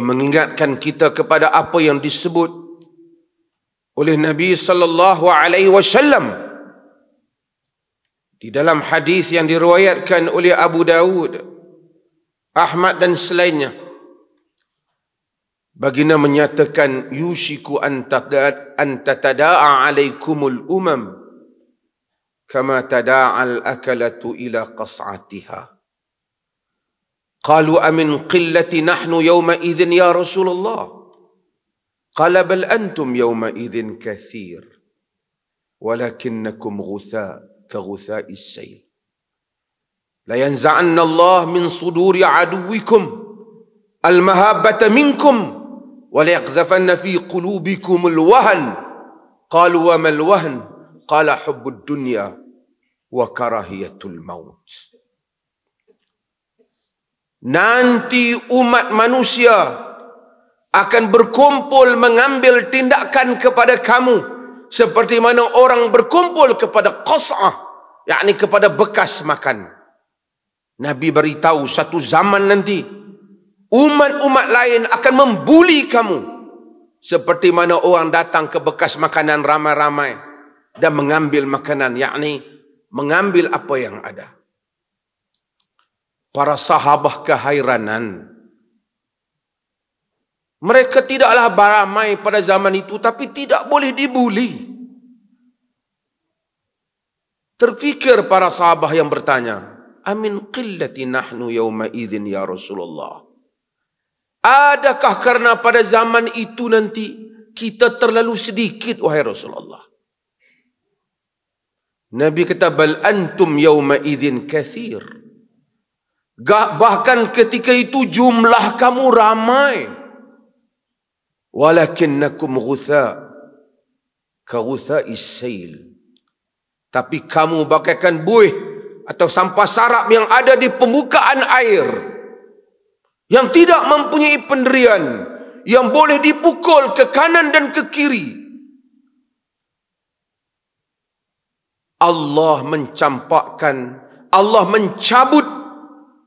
mengingatkan kita kepada apa yang disebut oleh Nabi sallallahu alaihi wasallam di dalam hadis yang diriwayatkan oleh Abu Dawud Ahmad dan selainnya baginda menyatakan yushiku antadad antatada'a alaikumul umam kama tad'aa al akalatu ila qas'atiha قالوا أمن قلة نحن يومئذ يا رسول الله قال بل أنتم يومئذ كثير ولكنكم غثاء كغثاء السيل لينزعن الله من صدور عدوكم المهابة منكم وليقذفن في قلوبكم الوهن قالوا وما الوهن قال حب الدنيا وكراهية الموت Nanti umat manusia akan berkumpul mengambil tindakan kepada kamu seperti mana orang berkumpul kepada qas'ah yakni kepada bekas makan. Nabi beritahu satu zaman nanti umat-umat lain akan membuli kamu seperti mana orang datang ke bekas makanan ramai-ramai dan mengambil makanan yakni mengambil apa yang ada para sahabah kehairanan. Mereka tidaklah beramai pada zaman itu tapi tidak boleh dibuli. Terfikir para sahabah yang bertanya, Amin qillati nahnu yawma idhin ya Rasulullah. Adakah karena pada zaman itu nanti kita terlalu sedikit wahai Rasulullah? Nabi kata bal antum yawma idzin kathir bahkan ketika itu jumlah kamu ramai walakinnakum ghutha ka ghutha isail tapi kamu bagaikan buih atau sampah sarap yang ada di pembukaan air yang tidak mempunyai penderian yang boleh dipukul ke kanan dan ke kiri Allah mencampakkan Allah mencabut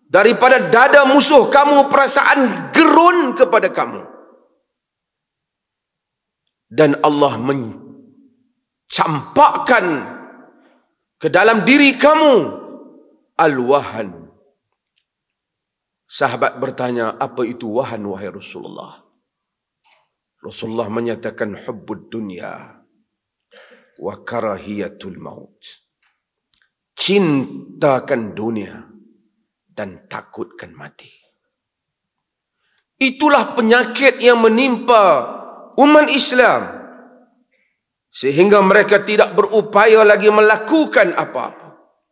daripada dada musuh kamu perasaan gerun kepada kamu dan Allah mencampakkan ke dalam diri kamu al-wahan sahabat bertanya apa itu wahan wahai Rasulullah Rasulullah menyatakan hubbud dunia wa karahiyatul maut cintakan dunia dan takutkan mati. Itulah penyakit yang menimpa umat Islam sehingga mereka tidak berupaya lagi melakukan apa-apa.